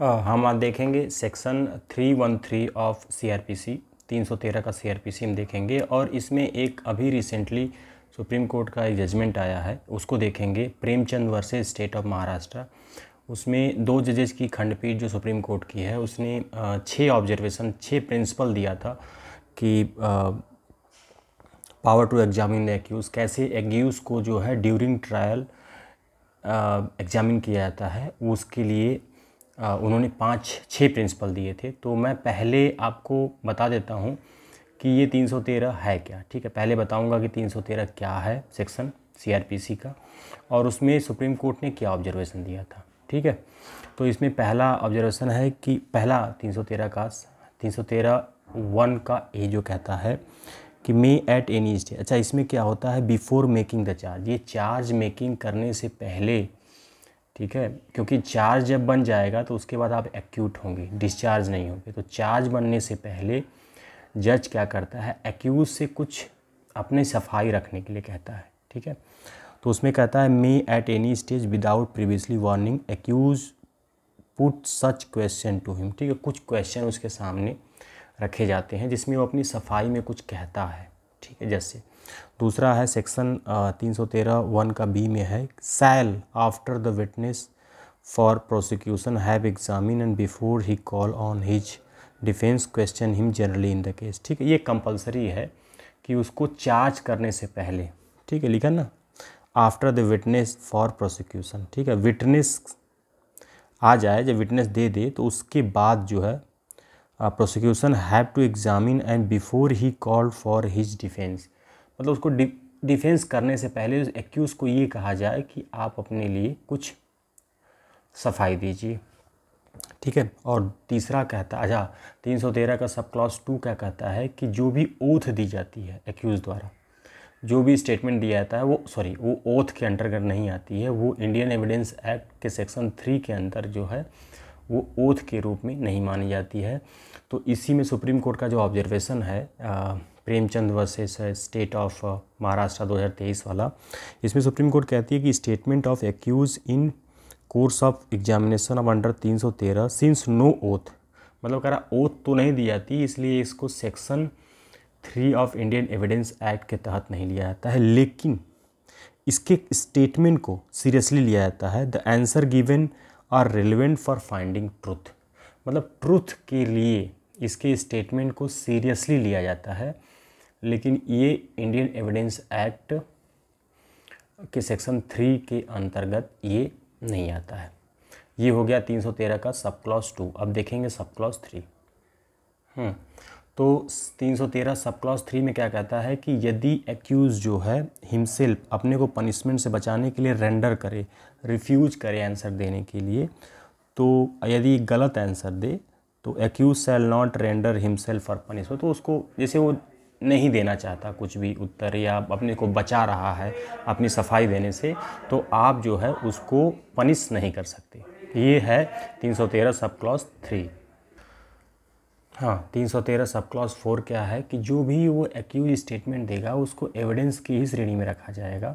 हम देखेंगे section 313 of CrPC 313 का सीआरपीसी हम देखेंगे और इसमें एक अभी रिसेंटली सुप्रीम कोर्ट का एक जजमेंट आया है उसको देखेंगे Premchand versus state of Maharashtra उसमें दो जजेस की खंडपीठ जो सुप्रीम कोर्ट की है उसने छः ऑब्जर्वेशन छः प्रिंसिपल दिया था कि power to examine the accused कैसे एक्यूज़ को जो है ड्यूरिंग ट्रायल एग्जामिन किया जाता है उसके लिए उन्होंने पाँच छः प्रिंसिपल दिए थे तो मैं पहले आपको बता देता हूँ कि ये 313 है क्या ठीक है पहले बताऊँगा कि 313 क्या है सेक्शन सीआरपीसी का और उसमें सुप्रीम कोर्ट ने क्या ऑब्जर्वेशन दिया था ठीक है तो इसमें पहला ऑब्जर्वेशन है कि पहला 313 का 313 वन का ए जो कहता है कि मे एट एनी स्टेज अच्छा इसमें क्या होता है बिफोर मेकिंग द चार्ज ये चार्ज मेकिंग करने से पहले ठीक है क्योंकि चार्ज जब बन जाएगा तो उसके बाद आप एक्यूट होंगे डिस्चार्ज नहीं होंगे तो चार्ज बनने से पहले जज क्या करता है एक्यूज से कुछ अपने सफाई रखने के लिए कहता है ठीक है तो उसमें कहता है may at any stage without previously warning accused put such question to him ठीक है कुछ क्वेश्चन उसके सामने रखे जाते हैं जिसमें वो अपनी सफाई में कुछ कहता है ठीक है जैसे दूसरा है सेक्शन तीन सौ तेरह वन का बी में है shall after the witness for prosecution have examine and before he call on his defence question him generally in the case ठीक है ये कंपलसरी है कि उसको चार्ज करने से पहले ठीक है लिखा ना after the witness for prosecution ठीक है विटनेस आ जाए जब विटनेस दे दे तो उसके बाद जो है prosecution have to examine and before he call for his defence मतलब उसको डिफेंस करने से पहले उस एक्यूज़ को ये कहा जाए कि आप अपने लिए कुछ सफाई दीजिए ठीक है और तीसरा कहता अच्छा तीन सौ तेरह का सब क्लास टू क्या कहता है कि जो भी ओथ दी जाती है एक्यूज़ द्वारा जो भी स्टेटमेंट दिया जाता है वो सॉरी वो ओथ के अंतर्गत नहीं आती है वो इंडियन एविडेंस एक्ट के सेक्शन थ्री के अंदर जो है वो ओथ के रूप में नहीं मानी जाती है तो इसी में सुप्रीम कोर्ट का जो ऑब्जर्वेशन है Premchand versus state of Maharashtra 2023 वाला इसमें सुप्रीम कोर्ट कहती है कि statement of accused in course of examination अब अंडर 313 सिंस नो ओथ मतलब कह रहा ओथ तो नहीं दी जाती इसलिए इसको section three of Indian Evidence Act के तहत नहीं लिया जाता है लेकिन इसके स्टेटमेंट को सीरियसली लिया जाता है the answer given are relevant for finding truth मतलब ट्रूथ के लिए इसके स्टेटमेंट को सीरियसली लिया जाता है लेकिन ये इंडियन एविडेंस एक्ट के सेक्शन थ्री के अंतर्गत ये नहीं आता है ये हो गया 313 का सब क्लॉस टू अब देखेंगे सब क्लास थ्री तो 313 सब क्लास थ्री में क्या कहता है कि यदि एक्यूज़ जो है हिमसेल्फ अपने को पनिशमेंट से बचाने के लिए रेंडर करे रिफ्यूज करे आंसर देने के लिए तो यदि गलत आंसर दे तो accused shall not render himself for punishment तो उसको जैसे वो नहीं देना चाहता कुछ भी उत्तर या अपने को बचा रहा है अपनी सफाई देने से तो आप जो है उसको पनिश नहीं कर सकते ये है तीन सब क्लास थ्री हाँ तीन सौ तेरह सब क्लास फोर क्या है कि जो भी वो एक्यूज स्टेटमेंट देगा उसको एविडेंस की ही श्रेणी में रखा जाएगा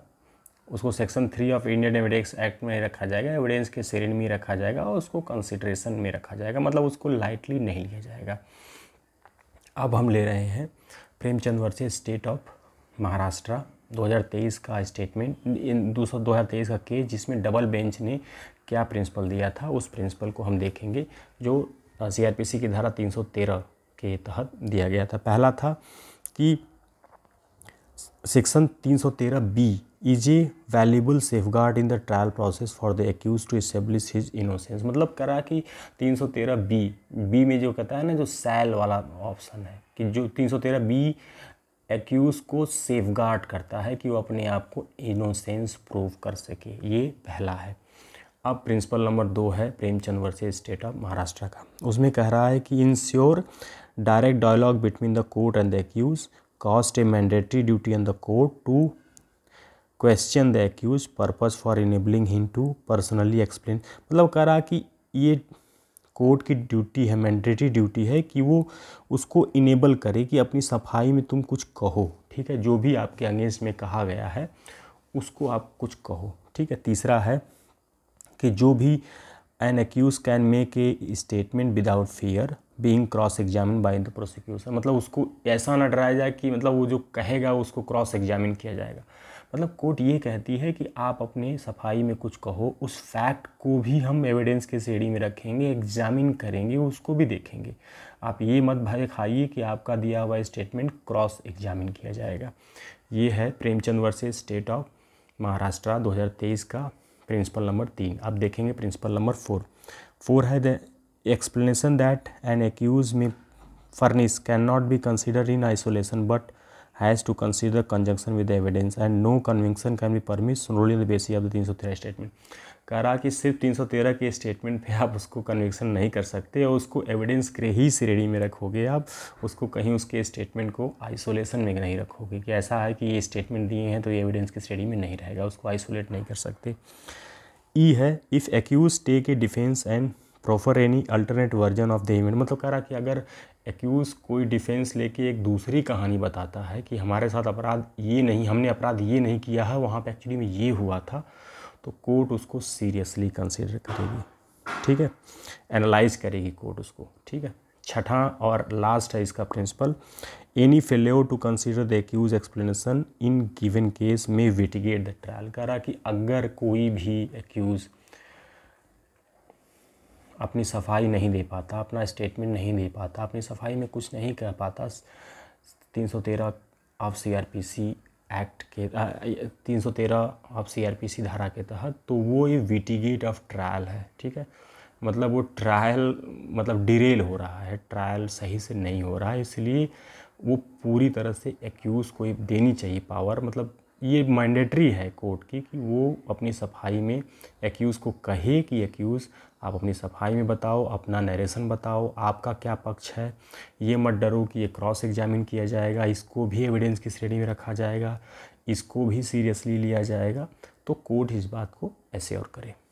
उसको section three of Indian Evidence Act में रखा जाएगा एविडेंस के श्रेणी में रखा जाएगा और उसको कंसिड्रेशन में रखा जाएगा मतलब उसको लाइटली नहीं लिया जाएगा अब हम ले रहे हैं प्रेमचंद वर्षे स्टेट ऑफ महाराष्ट्र 2023 का स्टेटमेंट इन दो हज़ार तेईस का केस जिसमें डबल बेंच ने क्या प्रिंसिपल दिया था उस प्रिंसिपल को हम देखेंगे जो सीआरपीसी की धारा 313 के तहत दिया गया था पहला था कि section 313 B is a valuable safeguard in the trial process for the accused to establish his innocence मतलब करा कि 313 बी बी में जो कहता है ना जो सेल वाला ऑप्शन है कि जो 313 बी एक्यूज को सेफ गार्ड करता है कि वो अपने आप को इनोसेंस प्रूव कर सके ये पहला है अब प्रिंसिपल नंबर दो है Premchand versus state of Maharashtra का उसमें कह रहा है कि ensure direct dialogue between the court and the accused casts a mandatory duty on the court to question the accused purpose for enabling him to personally explain मतलब कह रहा कि ये कोर्ट की ड्यूटी है मैंडेटरी ड्यूटी है कि वो उसको इनेबल करे कि अपनी सफाई में तुम कुछ कहो ठीक है जो भी आपके अंगेंस्ट में कहा गया है उसको आप कुछ कहो ठीक है तीसरा है कि जो भी an accused can make a statement without fear being cross examine by the prosecution मतलब उसको ऐसा ना डराया जाए कि मतलब वो जो कहेगा उसको क्रॉस एग्जामिन किया जाएगा मतलब कोर्ट ये कहती है कि आप अपने सफाई में कुछ कहो उस फैक्ट को भी हम एविडेंस के श्रेणी में रखेंगे एग्जामिन करेंगे उसको भी देखेंगे आप ये मत भय खाइए कि आपका दिया हुआ स्टेटमेंट क्रॉस एग्जामिन किया जाएगा ये है Premchand versus state of Maharashtra 2023 का प्रिंसिपल नंबर तीन अब देखेंगे प्रिंसिपल नंबर फोर फोर है the explanation that an accused may furnish can not be consider in isolation but has to consider conjunction with the evidence and no conviction can be permitted basis of the तीन सौ तेरह statement कह रहा कि सिर्फ तीन सौ तेरह के स्टेटमेंट पर आप उसको कन्विक्सन नहीं कर सकते और उसको एविडेंस के ही श्रेणी में रखोगे आप उसको कहीं उसके स्टेटमेंट को आइसोलेशन में नहीं रखोगे कि ऐसा है कि ये स्टेटमेंट दिए हैं तो ये एविडेंस की श्रेणी में नहीं रहेगा उसको आइसोलेट नहीं कर सकते ई है if accused take a defence and proffer any alternate version of the event मतलब कह रहा कि अगर एक्यूज़ कोई डिफेंस लेके एक दूसरी कहानी बताता है कि हमारे साथ अपराध ये नहीं हमने अपराध ये नहीं किया है वहाँ पे एक्चुअली में ये हुआ था तो कोर्ट उसको सीरियसली कंसिडर करेगी ठीक है एनालाइज करेगी कोर्ट उसको ठीक है छठा और लास्ट है इसका principle any failure to consider the accused explanation in given case में विटिगेट द ट्रायल करा कि अगर कोई भी एक्यूज़ अपनी सफाई नहीं दे पाता अपना स्टेटमेंट नहीं दे पाता अपनी सफाई में कुछ नहीं कह पाता तीन सौ तेरह of C R P C Act के तीन सौ तेरह of C R P C धारा के तहत तो वो ये विटिगेट ऑफ ट्रायल है ठीक है मतलब वो ट्रायल मतलब डिरेल हो रहा है ट्रायल सही से नहीं हो रहा है इसलिए वो पूरी तरह से एक्यूज़ को देनी चाहिए पावर मतलब ये मैंडेटरी है कोर्ट की कि वो अपनी सफाई में एक्यूज़ को कहे कि एक्यूज़ आप अपनी सफाई में बताओ अपना नरेशन बताओ आपका क्या पक्ष है ये मत डरो कि ये क्रॉस एग्जामिन किया जाएगा इसको भी एविडेंस की श्रेणी में रखा जाएगा इसको भी सीरियसली लिया जाएगा तो कोर्ट इस बात को ऐसे और करे